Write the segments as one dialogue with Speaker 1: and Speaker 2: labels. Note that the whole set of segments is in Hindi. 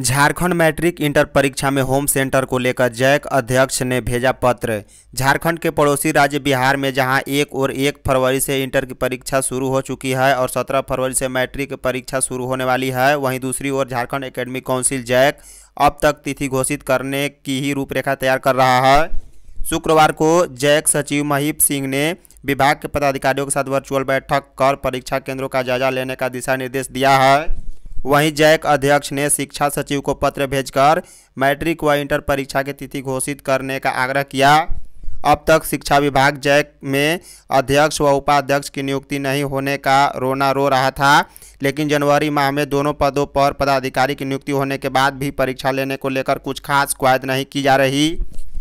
Speaker 1: झारखंड मैट्रिक इंटर परीक्षा में होम सेंटर को लेकर जैक अध्यक्ष ने भेजा पत्र झारखंड के पड़ोसी राज्य बिहार में जहां एक और एक फरवरी से इंटर की परीक्षा शुरू हो चुकी है और 17 फरवरी से मैट्रिक परीक्षा शुरू होने वाली है वहीं दूसरी ओर झारखंड एकेडमिक काउंसिल जैक अब तक तिथि घोषित करने की ही रूपरेखा तैयार कर रहा है शुक्रवार को जैक सचिव महीप सिंह ने विभाग के पदाधिकारियों के साथ वर्चुअल बैठक कर परीक्षा केंद्रों का जायजा लेने का दिशा निर्देश दिया है वहीं जैक अध्यक्ष ने शिक्षा सचिव को पत्र भेजकर मैट्रिक व इंटर परीक्षा की तिथि घोषित करने का आग्रह किया अब तक शिक्षा विभाग जैक में अध्यक्ष व उपाध्यक्ष की नियुक्ति नहीं होने का रोना रो रहा था लेकिन जनवरी माह में दोनों पदों पर पदाधिकारी की नियुक्ति होने के बाद भी परीक्षा लेने को लेकर कुछ खास क्वायद नहीं की जा रही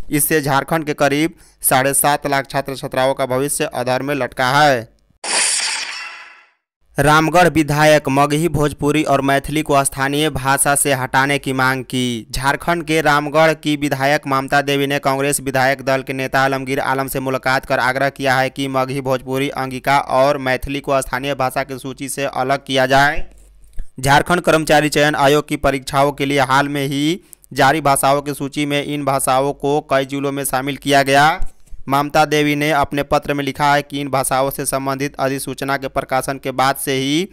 Speaker 1: इससे झारखंड के करीब साढ़े सात लाख छात्र छात्राओं का भविष्य अधर में लटका है रामगढ़ विधायक मगही भोजपुरी और मैथिली को स्थानीय भाषा से हटाने की मांग की झारखंड के रामगढ़ की विधायक ममता देवी ने कांग्रेस विधायक दल के नेता आलमगीर आलम से मुलाकात कर आग्रह किया है कि मगही भोजपुरी अंगिका और मैथिली को स्थानीय भाषा की सूची से अलग किया जाए झारखंड कर्मचारी चयन आयोग की परीक्षाओं के लिए हाल में ही जारी भाषाओं की सूची में इन भाषाओं को कई जिलों में शामिल किया गया ममता देवी ने अपने पत्र में लिखा है कि इन भाषाओं से संबंधित अधिसूचना के प्रकाशन के बाद से ही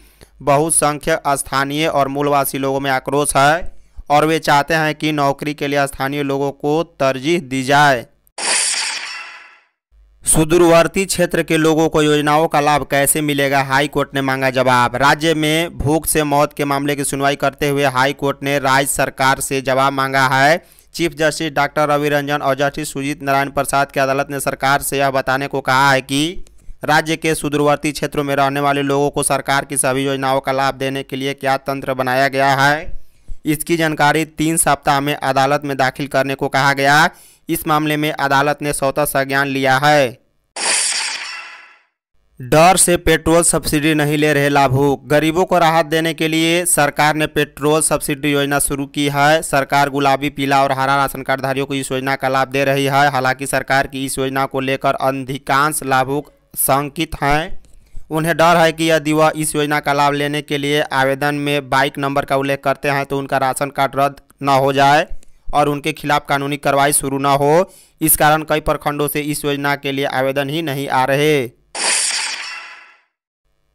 Speaker 1: बहुसंख्यक स्थानीय और मूलवासी लोगों में आक्रोश है और वे चाहते हैं कि नौकरी के लिए स्थानीय लोगों को तरजीह दी जाए सुदूरवर्ती क्षेत्र के लोगों को योजनाओं का लाभ कैसे मिलेगा हाई कोर्ट ने मांगा जवाब राज्य में भूख से मौत के मामले की सुनवाई करते हुए हाई कोर्ट ने राज्य सरकार से जवाब मांगा है chief justice doctor Ravi Ranjan और जस्टिस सुजीत नारायण प्रसाद की अदालत ने सरकार से यह बताने को कहा है कि राज्य के सुदूरवर्ती क्षेत्रों में रहने वाले लोगों को सरकार की सभी योजनाओं का लाभ देने के लिए क्या तंत्र बनाया गया है इसकी जानकारी तीन सप्ताह में अदालत में दाखिल करने को कहा गया इस मामले में अदालत ने स्वतः संज्ञान लिया है डर से पेट्रोल सब्सिडी नहीं ले रहे लाभुक गरीबों को राहत देने के लिए सरकार ने पेट्रोल सब्सिडी योजना शुरू की है सरकार गुलाबी पीला और हरा राशन कार्डधारियों को इस योजना का लाभ दे रही है हालांकि सरकार की इस योजना को लेकर अधिकांश लाभुक शंकित हैं उन्हें डर है कि यदि वह इस योजना का लाभ लेने के लिए आवेदन में बाइक नंबर का उल्लेख करते हैं तो उनका राशन कार्ड रद्द न हो जाए और उनके खिलाफ कानूनी कार्रवाई शुरू न हो इस कारण कई प्रखंडों से इस योजना के लिए आवेदन ही नहीं आ रहे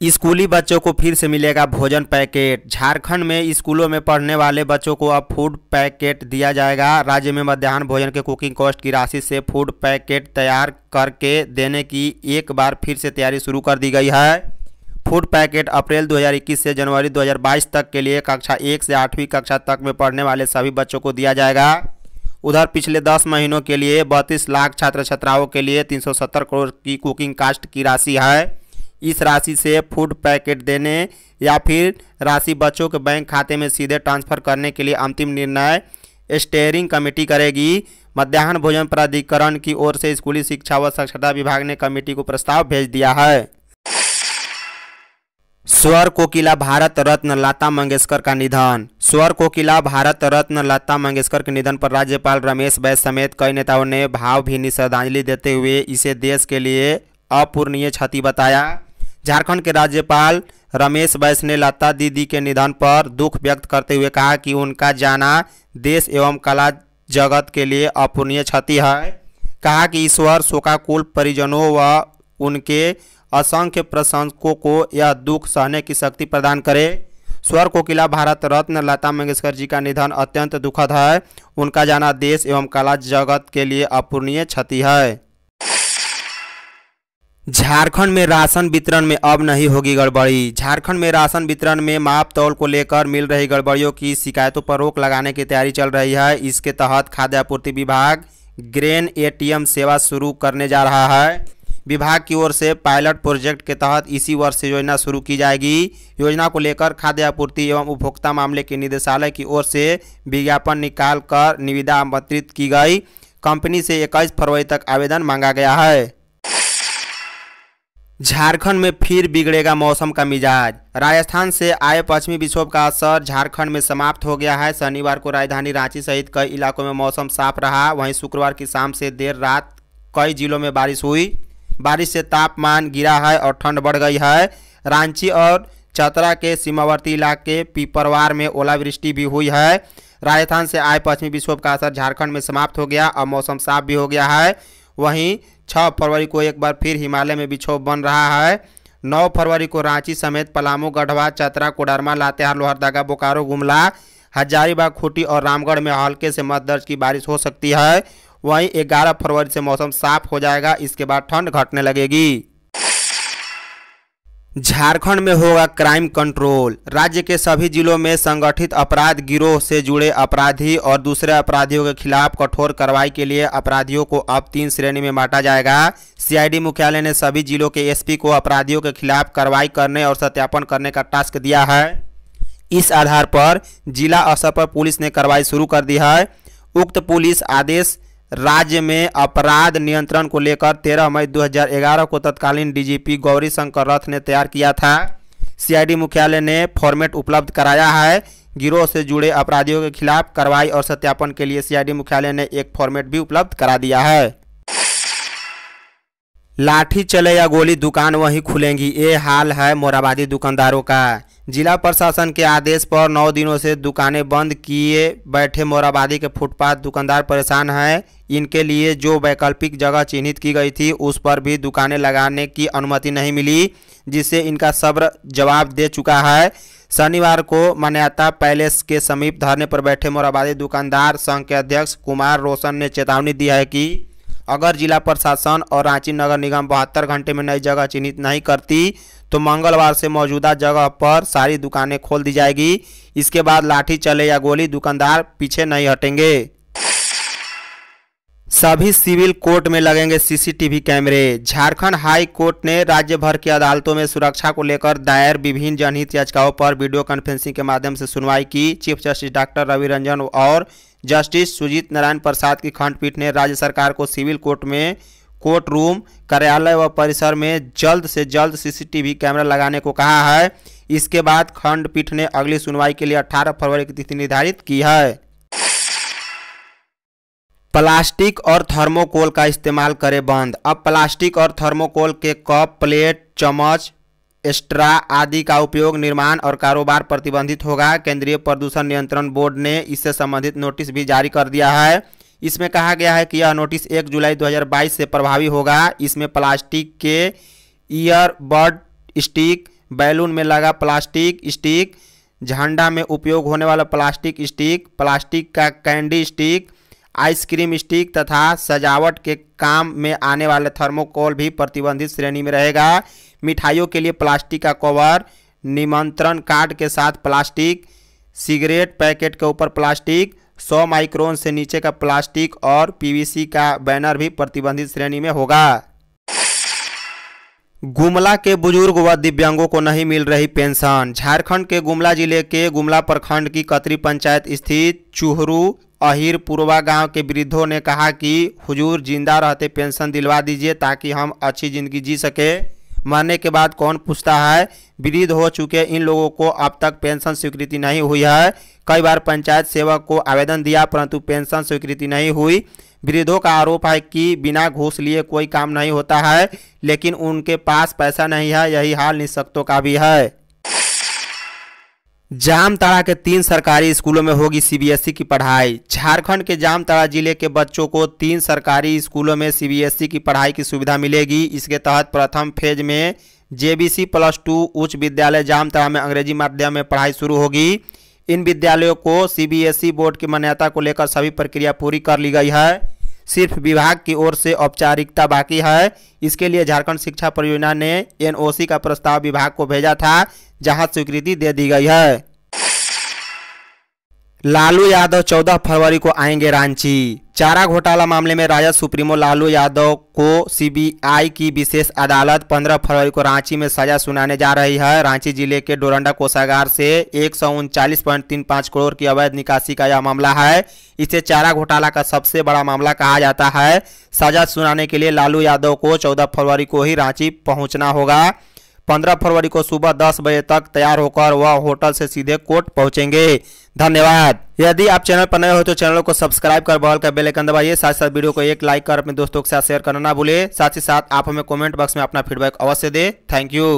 Speaker 1: स्कूली बच्चों को फिर से मिलेगा भोजन पैकेट झारखंड में स्कूलों में पढ़ने वाले बच्चों को अब फूड पैकेट दिया जाएगा राज्य में मध्याह्न भोजन के कुकिंग कॉस्ट की राशि से फूड पैकेट तैयार करके देने की एक बार फिर से तैयारी शुरू कर दी गई है फूड पैकेट अप्रैल 2021 से जनवरी 2022 तक के लिए कक्षा एक से आठवीं कक्षा तक में पढ़ने वाले सभी बच्चों को दिया जाएगा उधर पिछले 10 महीनों के लिए बत्तीस लाख छात्र छात्राओं के लिए 370 करोड़ की कुकिंग कास्ट की राशि है इस राशि से फूड पैकेट देने या फिर राशि बच्चों के बैंक खाते में सीधे ट्रांसफर करने के लिए अंतिम निर्णय स्टेयरिंग कमेटी करेगी मध्याह्न भोजन प्राधिकरण की ओर से स्कूली शिक्षा व साक्षरता विभाग ने कमेटी को प्रस्ताव भेज दिया है स्वर कोकिला भारत रत्न लता मंगेशकर का निधन स्वर कोकिला भारत रत्न लता मंगेशकर के निधन पर राज्यपाल रमेश बैस समेत कई नेताओं ने भावभीनी श्रद्धांजलि देते हुए इसे देश के लिए अपूर्णीय क्षति बताया झारखंड के राज्यपाल रमेश बैस ने लता दीदी के निधन पर दुख व्यक्त करते हुए कहा कि उनका जाना देश एवं कला जगत के लिए अपूर्णीय क्षति है कहा कि ईश्वर शोकाकुल परिजनों व उनके असंख्य प्रशंसकों को यह दुख सहने की शक्ति प्रदान करे स्वर कोकिला भारत रत्न लता मंगेशकर जी का निधन अत्यंत दुखद है उनका जाना देश एवं कला जगत के लिए अपूर्णीय क्षति है झारखंड में राशन वितरण में अब नहीं होगी गड़बड़ी झारखंड में राशन वितरण में माप तौल को लेकर मिल रही गड़बड़ियों की शिकायतों पर रोक लगाने की तैयारी चल रही है इसके तहत खाद्य आपूर्ति विभाग ग्रेन एटीएम सेवा शुरू करने जा रहा है विभाग की ओर से पायलट प्रोजेक्ट के तहत इसी वर्ष योजना शुरू की जाएगी योजना को लेकर खाद्य आपूर्ति एवं उपभोक्ता मामले के निदेशालय की ओर से विज्ञापन निकाल कर निविदा आमंत्रित की गई कंपनी से इक्कीस फरवरी तक आवेदन मांगा गया है झारखंड में फिर बिगड़ेगा मौसम का मिजाज राजस्थान से आए पश्चिमी विक्षोभ का असर झारखंड में समाप्त हो गया है शनिवार को राजधानी रांची सहित कई इलाकों में मौसम साफ रहा वहीं शुक्रवार की शाम से देर रात कई जिलों में बारिश हुई बारिश से तापमान गिरा है और ठंड बढ़ गई है रांची और चतरा के सीमावर्ती इलाके पीपरवार में ओलावृष्टि भी हुई है राजस्थान से आए पश्चिमी विक्षोभ का असर झारखंड में समाप्त हो गया और मौसम साफ भी हो गया है वहीं 6 फरवरी को एक बार फिर हिमालय में बिछोव बन रहा है 9 फरवरी को रांची समेत पलामू गढ़वा चतरा कोडरमा लातेहार लोहरदगा बोकारो गुमला हजारीबाग खूटी और रामगढ़ में हल्के से मत दर्ज की बारिश हो सकती है वहीं 11 फरवरी से मौसम साफ हो जाएगा इसके बाद ठंड घटने लगेगी झारखंड में होगा क्राइम कंट्रोल राज्य के सभी जिलों में संगठित अपराध गिरोह से जुड़े अपराधी और दूसरे अपराधियों के खिलाफ कठोर कार्रवाई के लिए अपराधियों को अब तीन श्रेणी में बांटा जाएगा सीआईडी मुख्यालय ने सभी जिलों के एसपी को अपराधियों के खिलाफ कार्रवाई करने और सत्यापन करने का टास्क दिया है इस आधार पर जिला स्तर पर पुलिस ने कार्रवाई शुरू कर दी है उक्त पुलिस आदेश राज्य में अपराध नियंत्रण को लेकर 13 मई 2011 को तत्कालीन डीजीपी गौरी शंकर रथ ने तैयार किया था सीआईडी मुख्यालय ने फॉर्मेट उपलब्ध कराया है गिरोह से जुड़े अपराधियों के खिलाफ कार्रवाई और सत्यापन के लिए सीआईडी मुख्यालय ने एक फॉर्मेट भी उपलब्ध करा दिया है लाठी चले या गोली दुकान वहीं खुलेंगी ये हाल है मोराबादी दुकानदारों का जिला प्रशासन के आदेश पर नौ दिनों से दुकानें बंद किए बैठे मोराबादी के फुटपाथ दुकानदार परेशान हैं इनके लिए जो वैकल्पिक जगह चिन्हित की गई थी उस पर भी दुकानें लगाने की अनुमति नहीं मिली जिससे इनका सब्र जवाब दे चुका है शनिवार को मान्यता पैलेस के समीप धरने पर बैठे मोराबादी दुकानदार संघ के अध्यक्ष कुमार रोशन ने चेतावनी दी है कि अगर जिला प्रशासन और रांची नगर निगम बहत्तर घंटे में नई जगह चिन्हित नहीं करती तो मंगलवार से मौजूदा जगह पर सारी दुकानें खोल दी जाएगी इसके बाद लाठी चले या गोली दुकानदार पीछे नहीं हटेंगे सभी सिविल कोर्ट में लगेंगे सीसीटीवी कैमरे झारखंड हाई कोर्ट ने राज्य भर की अदालतों में सुरक्षा को लेकर दायर विभिन्न जनहित याचिकाओं पर वीडियो कॉन्फ्रेंसिंग के माध्यम से सुनवाई की chief justice doctor Ravi Ranjan और जस्टिस सुजीत नारायण प्रसाद की खंडपीठ ने राज्य सरकार को सिविल कोर्ट में कोर्ट रूम कार्यालय व परिसर में जल्द से जल्द सीसीटीवी कैमरा लगाने को कहा है इसके बाद खंडपीठ ने अगली सुनवाई के लिए 18 फरवरी की तिथि निर्धारित की है प्लास्टिक और थर्मोकोल का इस्तेमाल करें बंद अब प्लास्टिक और थर्मोकोल के कप प्लेट चम्मच एक्स्ट्रा आदि का उपयोग निर्माण और कारोबार प्रतिबंधित होगा केंद्रीय प्रदूषण नियंत्रण बोर्ड ने इससे संबंधित नोटिस भी जारी कर दिया है इसमें कहा गया है कि यह नोटिस 1 जुलाई 2022 से प्रभावी होगा इसमें प्लास्टिक के ईयरबड स्टिक बैलून में लगा प्लास्टिक स्टिक झंडा में उपयोग होने वाला प्लास्टिक स्टिक प्लास्टिक का कैंडी स्टिक आइसक्रीम स्टिक तथा सजावट के काम में आने वाले थर्मोकोल भी प्रतिबंधित श्रेणी में रहेगा मिठाइयों के लिए प्लास्टिक का कवर निमंत्रण कार्ड के साथ प्लास्टिक सिगरेट पैकेट के ऊपर प्लास्टिक सौ माइक्रोन से नीचे का प्लास्टिक और पीवीसी का बैनर भी प्रतिबंधित श्रेणी में होगा गुमला के बुजुर्ग व दिव्यांगों को नहीं मिल रही पेंशन झारखंड के गुमला जिले के गुमला प्रखंड की कतरी पंचायत स्थित चूहरू अहिर पूर्वा गांव के वृद्धों ने कहा कि हुजूर जिंदा रहते पेंशन दिलवा दीजिए ताकि हम अच्छी ज़िंदगी जी सके मरने के बाद कौन पूछता है वृद्ध हो चुके इन लोगों को अब तक पेंशन स्वीकृति नहीं हुई है कई बार पंचायत सेवक को आवेदन दिया परंतु पेंशन स्वीकृति नहीं हुई वृद्धों का आरोप है कि बिना घूस लिए कोई काम नहीं होता है लेकिन उनके पास पैसा नहीं है यही हाल निशक्तों का भी है जामताड़ा के तीन सरकारी स्कूलों में होगी सीबीएसई की पढ़ाई झारखंड के जामताड़ा जिले के बच्चों को तीन सरकारी स्कूलों में सीबीएसई की पढ़ाई की सुविधा मिलेगी इसके तहत प्रथम फेज में जेबीसी प्लस टू उच्च विद्यालय जामताड़ा में अंग्रेजी माध्यम में पढ़ाई शुरू होगी इन विद्यालयों को सीबीएसई बोर्ड की मान्यता को लेकर सभी प्रक्रिया पूरी कर ली गई है सिर्फ विभाग की ओर से औपचारिकता बाकी है इसके लिए झारखंड शिक्षा परियोजना ने एनओसी का प्रस्ताव विभाग को भेजा था जहां स्वीकृति दे दी गई है लालू यादव 14 फरवरी को आएंगे रांची चारा घोटाला मामले में राजद सुप्रीमो लालू यादव को सीबीआई की विशेष अदालत 15 फरवरी को रांची में सजा सुनाने जा रही है रांची जिले के डोरंडा कोषागार से एक करोड़ की अवैध निकासी का यह मामला है इसे चारा घोटाला का सबसे बड़ा मामला कहा जाता है सजा सुनाने के लिए लालू यादव को चौदह फरवरी को ही रांची पहुँचना होगा पंद्रह फरवरी को सुबह दस बजे तक तैयार होकर वह होटल से सीधे कोर्ट पहुंचेंगे धन्यवाद यदि आप चैनल पर नए हो तो चैनल को सब्सक्राइब कर बहल का बेलकन दबाइए साथ साथ वीडियो को एक लाइक कर अपने दोस्तों के साथ शेयर करना ना भूले साथ ही साथ आप हमें कमेंट बॉक्स में अपना फीडबैक अवश्य दे थैंक यू